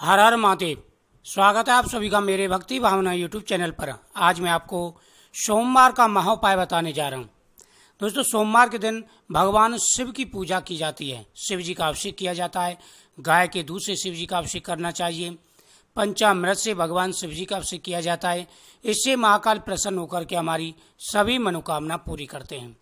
हर हर महादेव स्वागत है आप सभी का मेरे भक्ति भावना यूट्यूब चैनल पर आज मैं आपको सोमवार का महोपाय बताने जा रहा हूँ दोस्तों सोमवार के दिन भगवान शिव की पूजा की जाती है शिव जी का अभिषेक किया जाता है गाय के दूध से शिव जी का अभिषेक करना चाहिए पंचामृत से भगवान शिव जी का अभिषेक किया जाता है इससे महाकाल प्रसन्न होकर के हमारी सभी मनोकामना पूरी करते हैं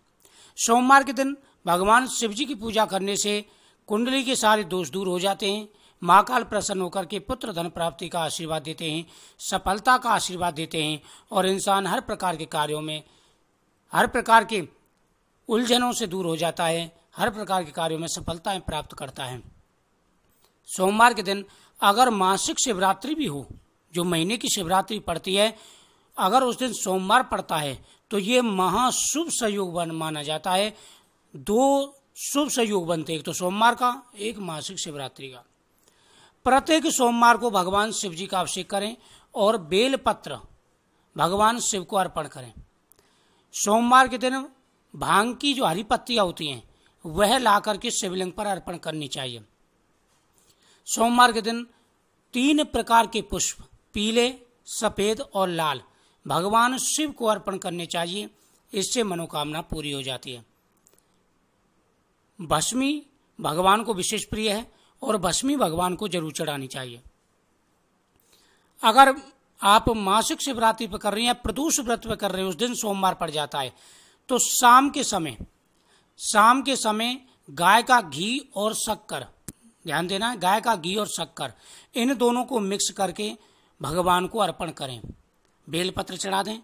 सोमवार के दिन भगवान शिव जी की पूजा करने से कुंडली के सारे दोष दूर हो जाते हैं महाकाल प्रसन्न होकर के पुत्र धन प्राप्ति का आशीर्वाद देते हैं सफलता का आशीर्वाद देते हैं और इंसान हर प्रकार के कार्यों में हर प्रकार के उलझनों से दूर हो जाता है हर प्रकार के कार्यों में सफलताएं प्राप्त करता है सोमवार के दिन अगर मासिक शिवरात्रि भी हो जो महीने की शिवरात्रि पड़ती है अगर उस दिन सोमवार पड़ता है तो ये महाशुभ संयोग माना जाता है दो शुभ संयोग बनते हैं एक तो सोमवार का एक मासिक शिवरात्रि का प्रत्येक सोमवार को भगवान शिव जी का अभिषेक करें और बेलपत्र भगवान शिव को अर्पण करें सोमवार के दिन भांग की जो हरी पत्तियां होती हैं वह ला करके शिवलिंग पर अर्पण करनी चाहिए सोमवार के दिन तीन प्रकार के पुष्प पीले सफेद और लाल भगवान शिव को अर्पण करने चाहिए इससे मनोकामना पूरी हो जाती है भस्मी भगवान को विशेष प्रिय है और भस्मी भगवान को जरूर चढ़ानी चाहिए अगर आप मासिक शिवरात्रि पर कर रहे हैं प्रदूष व्रत पर कर रहे हैं उस दिन सोमवार पड़ जाता है तो शाम के समय शाम के समय गाय का घी और शक्कर ध्यान देना गाय का घी और शक्कर इन दोनों को मिक्स करके भगवान को अर्पण करें बेलपत्र चढ़ा दें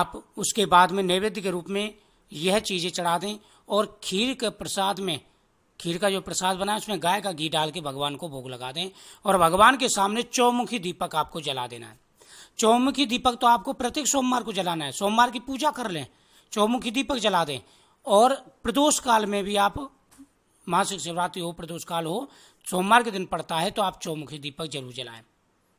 आप उसके बाद में नैवेद्य के रूप में यह चीज़ें चढ़ा दें और खीर के प्रसाद में खीर का जो प्रसाद बना है उसमें गाय का घी डाल के भगवान को भोग लगा दें और भगवान के सामने चौमुखी दीपक आपको जला देना है चौमुखी दीपक तो आपको प्रत्येक सोमवार को जलाना है सोमवार की पूजा कर लें चौमुखी दीपक जला दें और प्रदोष काल में भी आप मासिक शिवरात्रि हो प्रदोष काल हो सोमवार के दिन पड़ता है तो आप चौमुखी दीपक जरूर जलाएं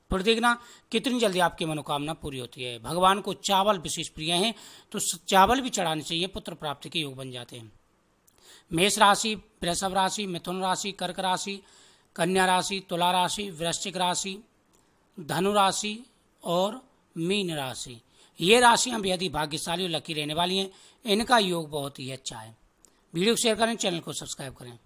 फिर देखना कितनी जल्दी आपकी मनोकामना पूरी होती है भगवान को चावल विशेष प्रिय हैं तो चावल भी चढ़ाने चाहिए पुत्र प्राप्ति के योग बन जाते हैं मेष राशि वृषभ राशि मिथुन राशि कर्क राशि कन्या राशि तुला राशि वृश्चिक राशि धनु राशि और मीन राशि ये राशियां बेहद ही भाग्यशाली और लकी रहने वाली हैं इनका योग बहुत ही अच्छा है वीडियो को शेयर करें चैनल को सब्सक्राइब करें